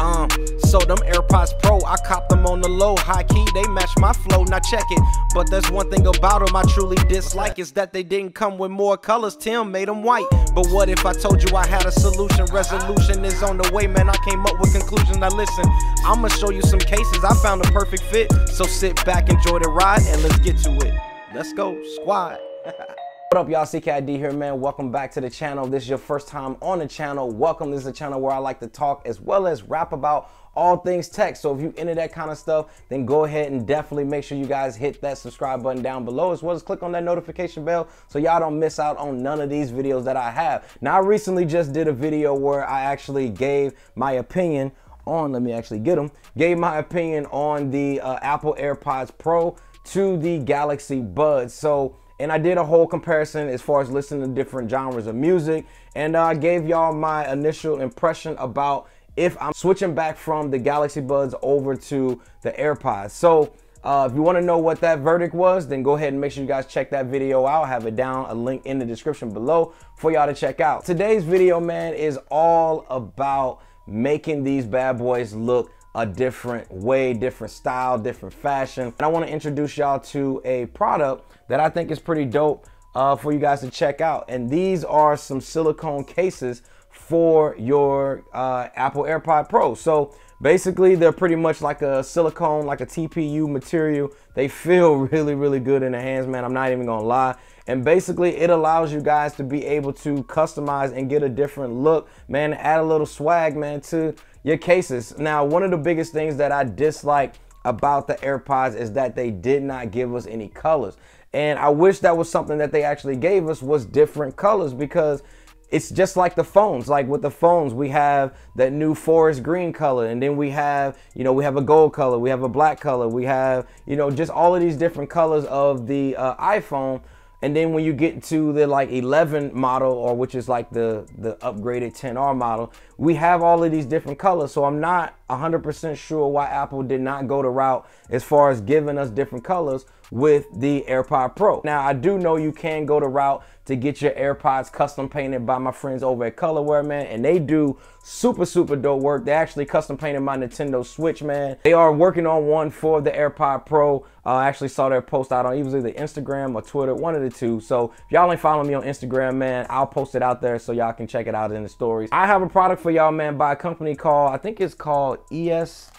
Um, so them AirPods Pro, I cop them on the low, high key, they match my flow. Now check it. But there's one thing about them I truly dislike is that they didn't come with more colors. Tim made them white. But what if I told you I had a solution? Resolution is on the way, man. I came up with conclusion. Now listen, I'ma show you some cases. I found the perfect fit. So sit back, enjoy the ride, and let's get to it. Let's go, squad. What up y'all, CKID here man, welcome back to the channel. If this is your first time on the channel, welcome. This is a channel where I like to talk as well as rap about all things tech. So if you into that kind of stuff, then go ahead and definitely make sure you guys hit that subscribe button down below as well as click on that notification bell so y'all don't miss out on none of these videos that I have. Now I recently just did a video where I actually gave my opinion on, let me actually get them, gave my opinion on the uh, Apple AirPods Pro to the Galaxy Buds. So and I did a whole comparison as far as listening to different genres of music, and I uh, gave y'all my initial impression about if I'm switching back from the Galaxy Buds over to the AirPods. So uh, if you want to know what that verdict was, then go ahead and make sure you guys check that video out. I have it down, a link in the description below for y'all to check out. Today's video, man, is all about making these bad boys look a different way, different style, different fashion. And I wanna introduce y'all to a product that I think is pretty dope uh, for you guys to check out. And these are some silicone cases for your uh, Apple AirPod Pro. So basically they're pretty much like a silicone, like a TPU material. They feel really, really good in the hands, man. I'm not even gonna lie. And basically it allows you guys to be able to customize and get a different look, man, add a little swag, man, to your cases. Now, one of the biggest things that I dislike about the AirPods is that they did not give us any colors. And I wish that was something that they actually gave us was different colors because it's just like the phones like with the phones we have that new forest green color and then we have you know we have a gold color we have a black color we have you know just all of these different colors of the uh, iphone and then when you get to the like 11 model or which is like the, the upgraded 10R model, we have all of these different colors. So I'm not 100% sure why Apple did not go the route as far as giving us different colors with the AirPod Pro. Now, I do know you can go the route to get your AirPods custom painted by my friends over at Colorware, man, and they do super, super dope work. They actually custom painted my Nintendo Switch, man. They are working on one for the AirPod Pro. Uh, I actually saw their post out on either the Instagram or Twitter, one of the two. So if y'all ain't following me on Instagram, man, I'll post it out there so y'all can check it out in the stories. I have a product for y'all, man, by a company called, I think it's called ES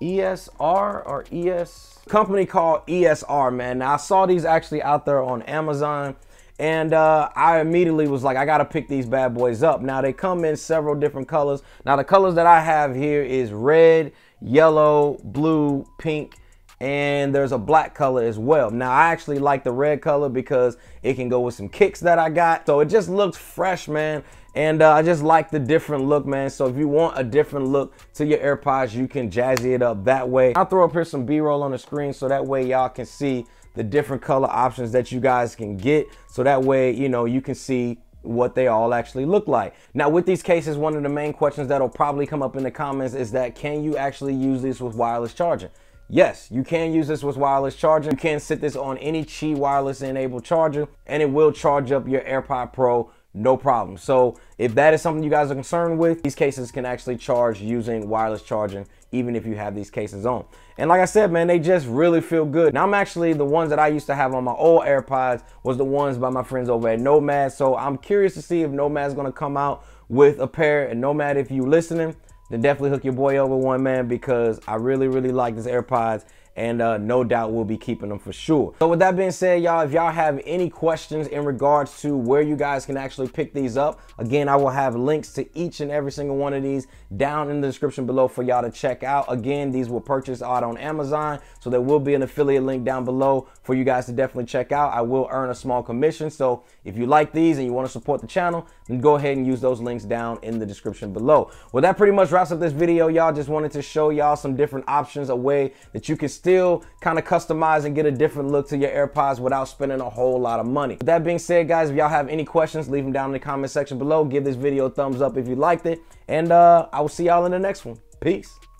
ESR or ES company called ESR, man. Now I saw these actually out there on Amazon and uh, I immediately was like, I gotta pick these bad boys up. Now they come in several different colors. Now the colors that I have here is red, yellow, blue, pink, and there's a black color as well. Now I actually like the red color because it can go with some kicks that I got. So it just looks fresh, man. And uh, I just like the different look, man. So if you want a different look to your AirPods, you can jazzy it up that way. I'll throw up here some B-roll on the screen so that way y'all can see the different color options that you guys can get. So that way, you know, you can see what they all actually look like. Now with these cases, one of the main questions that'll probably come up in the comments is that can you actually use these with wireless charging? Yes, you can use this with wireless charging. You can sit this on any Qi wireless enabled charger and it will charge up your AirPod Pro no problem. So if that is something you guys are concerned with, these cases can actually charge using wireless charging even if you have these cases on. And like I said, man, they just really feel good. Now I'm actually, the ones that I used to have on my old AirPods was the ones by my friends over at Nomad. So I'm curious to see if Nomad's gonna come out with a pair and Nomad, if you listening, then definitely hook your boy over one, man, because I really, really like this AirPods and uh, no doubt we'll be keeping them for sure. So with that being said, y'all, if y'all have any questions in regards to where you guys can actually pick these up, again, I will have links to each and every single one of these down in the description below for y'all to check out. Again, these were purchased out on Amazon, so there will be an affiliate link down below for you guys to definitely check out. I will earn a small commission, so if you like these and you want to support the channel, then go ahead and use those links down in the description below. Well, that pretty much wraps up this video, y'all. Just wanted to show y'all some different options, a way that you can still still kind of customize and get a different look to your AirPods without spending a whole lot of money. With that being said, guys, if y'all have any questions, leave them down in the comment section below. Give this video a thumbs up if you liked it. And uh, I will see y'all in the next one. Peace.